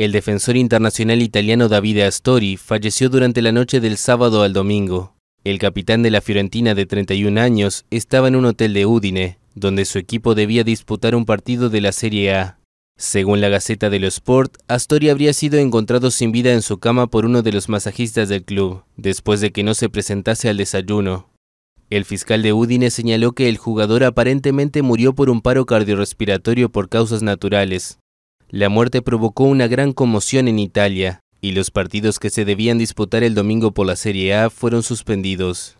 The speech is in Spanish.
El defensor internacional italiano Davide Astori falleció durante la noche del sábado al domingo. El capitán de la Fiorentina de 31 años estaba en un hotel de Udine, donde su equipo debía disputar un partido de la Serie A. Según la Gaceta dello Sport, Astori habría sido encontrado sin vida en su cama por uno de los masajistas del club, después de que no se presentase al desayuno. El fiscal de Udine señaló que el jugador aparentemente murió por un paro cardiorrespiratorio por causas naturales, la muerte provocó una gran conmoción en Italia, y los partidos que se debían disputar el domingo por la Serie A fueron suspendidos.